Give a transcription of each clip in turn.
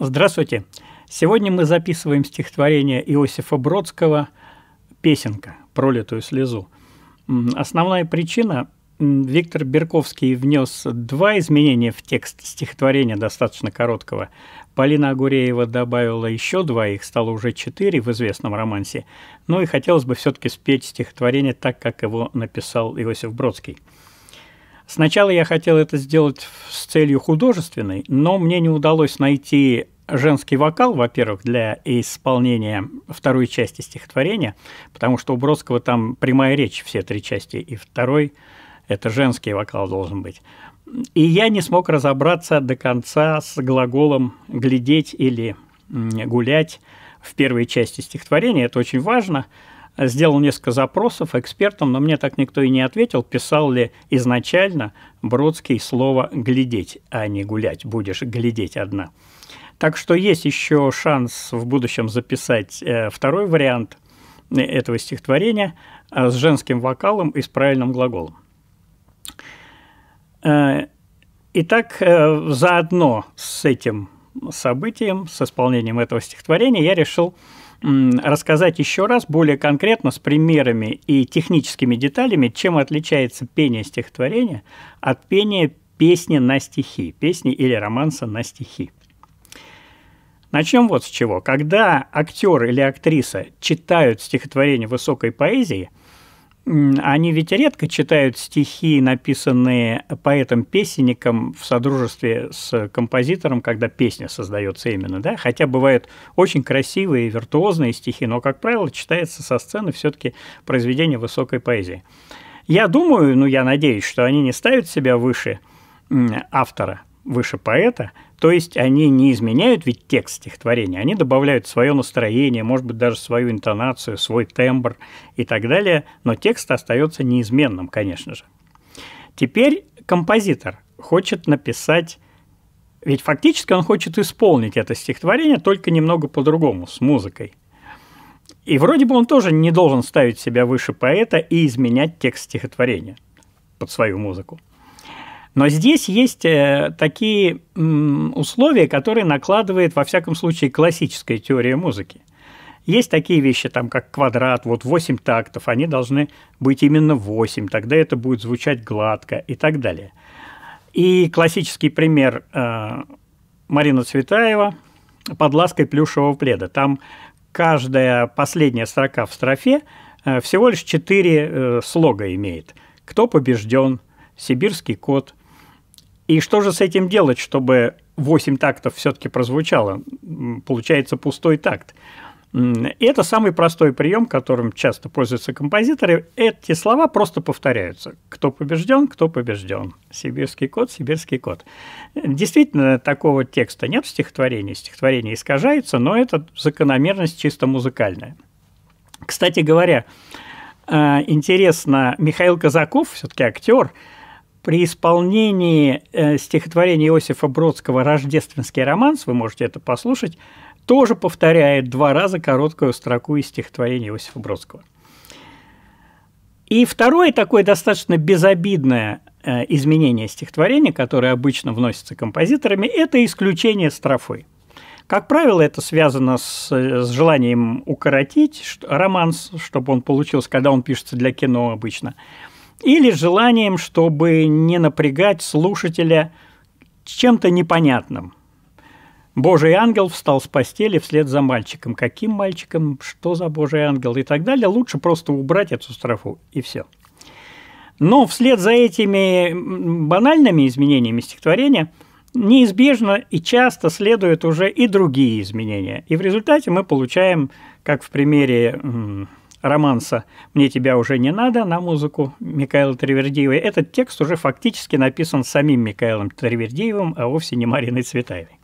Здравствуйте! Сегодня мы записываем стихотворение Иосифа Бродского «Песенка. Пролитую слезу». Основная причина – Виктор Берковский внес два изменения в текст стихотворения, достаточно короткого. Полина Агуреева добавила еще два, их стало уже четыре в известном романсе. Ну и хотелось бы все-таки спеть стихотворение так, как его написал Иосиф Бродский – Сначала я хотел это сделать с целью художественной, но мне не удалось найти женский вокал, во-первых, для исполнения второй части стихотворения, потому что у Бродского там прямая речь все три части, и второй – это женский вокал должен быть. И я не смог разобраться до конца с глаголом «глядеть» или «гулять» в первой части стихотворения, это очень важно – сделал несколько запросов экспертам, но мне так никто и не ответил, писал ли изначально Бродский слово «глядеть», а не «гулять», будешь глядеть одна. Так что есть еще шанс в будущем записать э, второй вариант э, этого стихотворения а с женским вокалом и с правильным глаголом. Э, итак, заодно с этим событием, с исполнением этого стихотворения я решил рассказать еще раз более конкретно с примерами и техническими деталями, чем отличается пение стихотворения от пения песни на стихи, песни или романса на стихи. Начнем вот с чего. Когда актер или актриса читают стихотворение высокой поэзии, они ведь редко читают стихи, написанные поэтом-песенником в содружестве с композитором, когда песня создается именно, да? Хотя бывают очень красивые виртуозные стихи, но, как правило, читается со сцены все-таки произведение высокой поэзии. Я думаю, ну я надеюсь, что они не ставят себя выше автора, выше поэта – то есть они не изменяют ведь текст стихотворения, они добавляют свое настроение, может быть, даже свою интонацию, свой тембр и так далее, но текст остается неизменным, конечно же. Теперь композитор хочет написать ведь фактически он хочет исполнить это стихотворение, только немного по-другому, с музыкой. И вроде бы он тоже не должен ставить себя выше поэта и изменять текст стихотворения под свою музыку. Но здесь есть э, такие условия, которые накладывает, во всяком случае, классическая теория музыки. Есть такие вещи, там, как квадрат, вот 8 тактов, они должны быть именно 8, тогда это будет звучать гладко и так далее. И классический пример э, Марина Цветаева «Под лаской плюшевого пледа». Там каждая последняя строка в строфе э, всего лишь четыре э, слога имеет. «Кто побежден», «Сибирский кот», и что же с этим делать, чтобы 8 тактов все-таки прозвучало? Получается пустой такт. И это самый простой прием, которым часто пользуются композиторы. Эти слова просто повторяются. Кто побежден, кто побежден. Сибирский код, сибирский код. Действительно, такого текста нет в стихотворении. Стихотворение искажается, но это закономерность чисто музыкальная. Кстати говоря, э, интересно, Михаил Казаков, все-таки актер, при исполнении э, стихотворения Иосифа Бродского «Рождественский романс», вы можете это послушать, тоже повторяет два раза короткую строку из стихотворения Иосифа Бродского. И второе такое достаточно безобидное э, изменение стихотворения, которое обычно вносится композиторами, это исключение строфы. Как правило, это связано с, с желанием укоротить романс, чтобы он получился, когда он пишется для кино обычно – или желанием, чтобы не напрягать слушателя чем-то непонятным. Божий ангел встал с постели вслед за мальчиком. Каким мальчиком? Что за Божий ангел? И так далее. Лучше просто убрать эту строфу, и все. Но вслед за этими банальными изменениями стихотворения неизбежно и часто следуют уже и другие изменения. И в результате мы получаем, как в примере романса «Мне тебя уже не надо» на музыку Михаила Тривердиева, этот текст уже фактически написан самим Михаилом Тривердиевым, а вовсе не Мариной Цветаевой.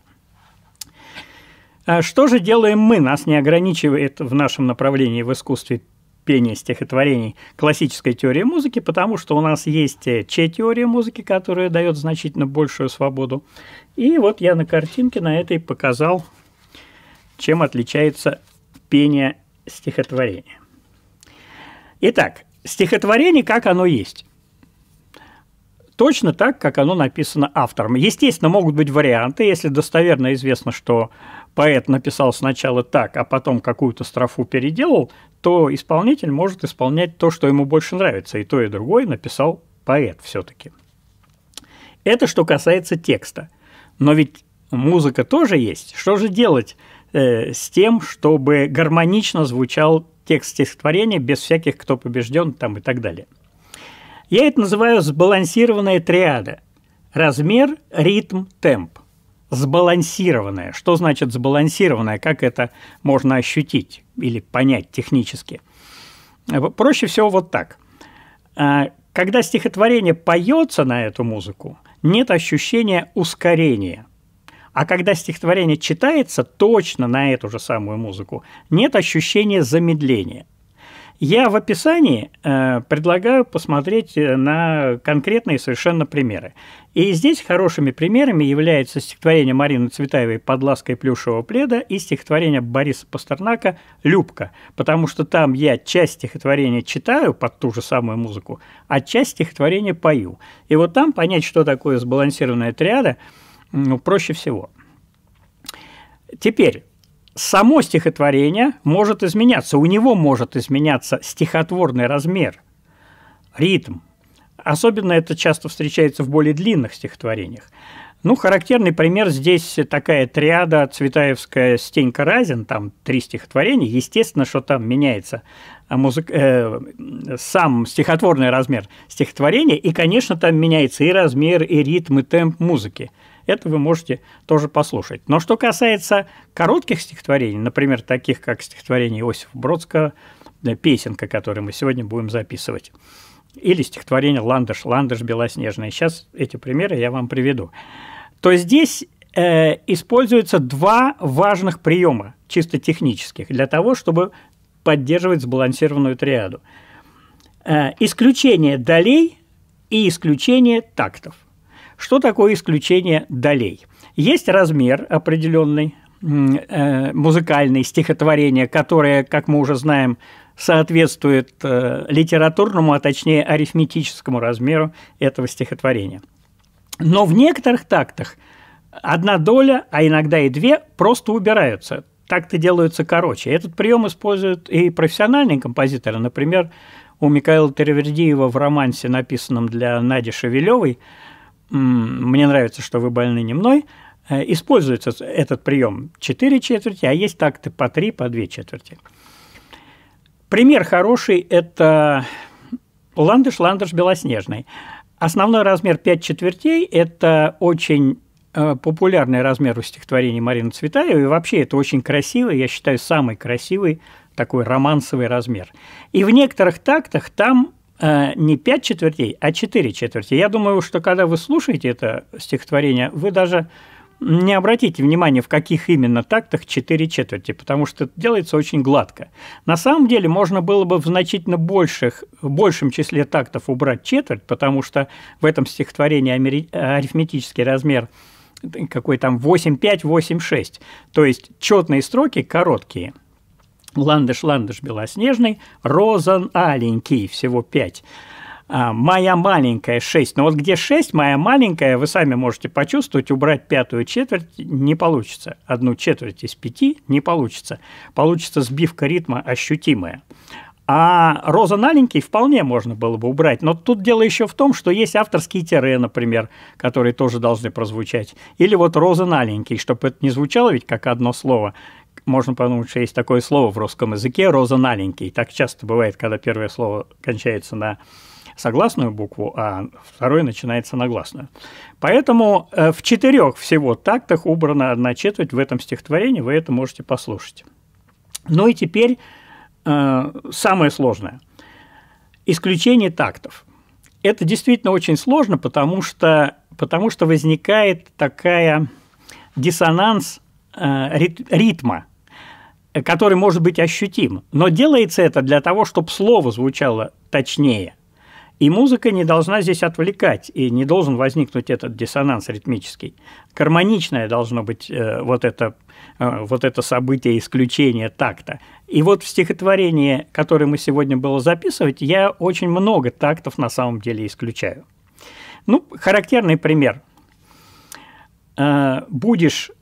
А что же делаем мы? Нас не ограничивает в нашем направлении в искусстве пения стихотворений классической теории музыки, потому что у нас есть э, Че-теория музыки, которая дает значительно большую свободу. И вот я на картинке на этой показал, чем отличается пение стихотворения. Итак, стихотворение, как оно есть. Точно так, как оно написано автором. Естественно, могут быть варианты, если достоверно известно, что поэт написал сначала так, а потом какую-то строфу переделал, то исполнитель может исполнять то, что ему больше нравится, и то, и другое написал поэт все-таки. Это что касается текста. Но ведь музыка тоже есть. Что же делать э, с тем, чтобы гармонично звучал текст стихотворения без всяких «кто побежден» там и так далее. Я это называю сбалансированная триада. Размер, ритм, темп. Сбалансированная. Что значит сбалансированная? Как это можно ощутить или понять технически? Э, проще всего вот так. Э, когда стихотворение поется на эту музыку, нет ощущения ускорения – а когда стихотворение читается точно на эту же самую музыку, нет ощущения замедления. Я в описании э, предлагаю посмотреть э, на конкретные совершенно примеры. И здесь хорошими примерами являются стихотворение Марины Цветаевой «Под лаской плюшевого пледа» и стихотворение Бориса Пастернака «Любка», потому что там я часть стихотворения читаю под ту же самую музыку, а часть стихотворения пою. И вот там понять, что такое сбалансированная триада – ну, проще всего. Теперь, само стихотворение может изменяться, у него может изменяться стихотворный размер, ритм. Особенно это часто встречается в более длинных стихотворениях. Ну, характерный пример здесь такая триада Цветаевская «Стенька Разин», там три стихотворения. Естественно, что там меняется э, музык... э, сам стихотворный размер стихотворения, и, конечно, там меняется и размер, и ритм, и темп музыки. Это вы можете тоже послушать. Но что касается коротких стихотворений, например, таких как стихотворение Иосифа Бродского, э, песенка, которую мы сегодня будем записывать, или стихотворение «Ландыш», «Ландыш белоснежный». Сейчас эти примеры я вам приведу. То здесь э, используются два важных приема, чисто технических, для того, чтобы поддерживать сбалансированную триаду. Э, исключение долей и исключение тактов. Что такое исключение долей? Есть размер определенный э, музыкальный стихотворение, которое, как мы уже знаем, соответствует э, литературному, а точнее арифметическому размеру этого стихотворения. Но в некоторых тактах одна доля, а иногда и две, просто убираются. Такты делаются короче. Этот прием используют и профессиональные композиторы. Например, у Михаила Теревердиева в романсе, написанном для Нади Шевелевой, мне нравится, что вы больны не мной, э, используется этот прием 4 четверти, а есть такты по 3, по 2 четверти. Пример хороший – это ландыш, ландыш белоснежный. Основной размер 5 четвертей – это очень э, популярный размер у стихотворений Марины Цветаевой. И вообще это очень красивый, я считаю, самый красивый такой романсовый размер. И в некоторых тактах там Э, не пять четвертей, а четыре четверти. Я думаю, что когда вы слушаете это стихотворение, вы даже не обратите внимания, в каких именно тактах четыре четверти, потому что это делается очень гладко. На самом деле можно было бы в значительно больших, в большем числе тактов убрать четверть, потому что в этом стихотворении арифметический размер э, какой там 8-5, 8-6. То есть четные строки короткие – ландыш-ландыш белоснежный, розан аленький, всего пять. А, моя маленькая 6. Но ну, вот где 6, моя маленькая, вы сами можете почувствовать, убрать пятую четверть не получится. Одну четверть из пяти не получится. Получится сбивка ритма ощутимая. А роза наленький вполне можно было бы убрать. Но тут дело еще в том, что есть авторские тире, например, которые тоже должны прозвучать. Или вот роза наленький, чтобы это не звучало ведь как одно слово можно подумать, что есть такое слово в русском языке «роза маленький». Так часто бывает, когда первое слово кончается на согласную букву, а второе начинается на гласную. Поэтому э, в четырех всего тактах убрана одна четверть в этом стихотворении, вы это можете послушать. Ну и теперь э, самое сложное. Исключение тактов. Это действительно очень сложно, потому что, потому что возникает такая диссонанс э, ритма – который может быть ощутим. Но делается это для того, чтобы слово звучало точнее. И музыка не должна здесь отвлекать, и не должен возникнуть этот диссонанс ритмический. Гармоничное должно быть э, вот, это, э, вот это событие исключения такта. И вот в стихотворении, которое мы сегодня было записывать, я очень много тактов на самом деле исключаю. Ну, характерный пример. Э, «Будешь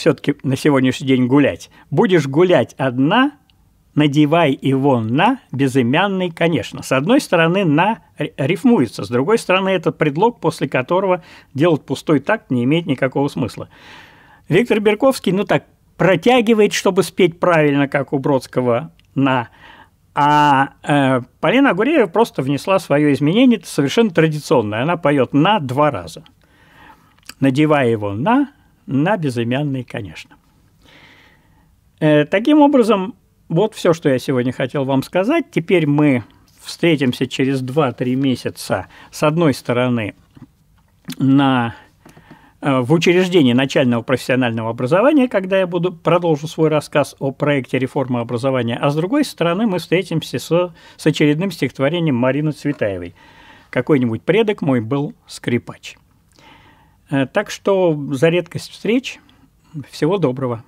все-таки на сегодняшний день гулять. Будешь гулять одна, надевай его на безымянный, конечно. С одной стороны, на рифмуется, с другой стороны, это предлог, после которого делать пустой такт не имеет никакого смысла. Виктор Берковский, ну так, протягивает, чтобы спеть правильно, как у Бродского, на а э, Полина Агуреева просто внесла свое изменение, это совершенно традиционное. Она поет на два раза. Надевая его на, на безымянный, конечно. Э, таким образом, вот все, что я сегодня хотел вам сказать. Теперь мы встретимся через 2-3 месяца, с одной стороны, на э, в учреждении начального профессионального образования, когда я буду продолжу свой рассказ о проекте реформы образования, а с другой стороны мы встретимся со, с очередным стихотворением Марины Цветаевой. Какой-нибудь предок мой был скрипач. Э, так что за редкость встреч всего доброго.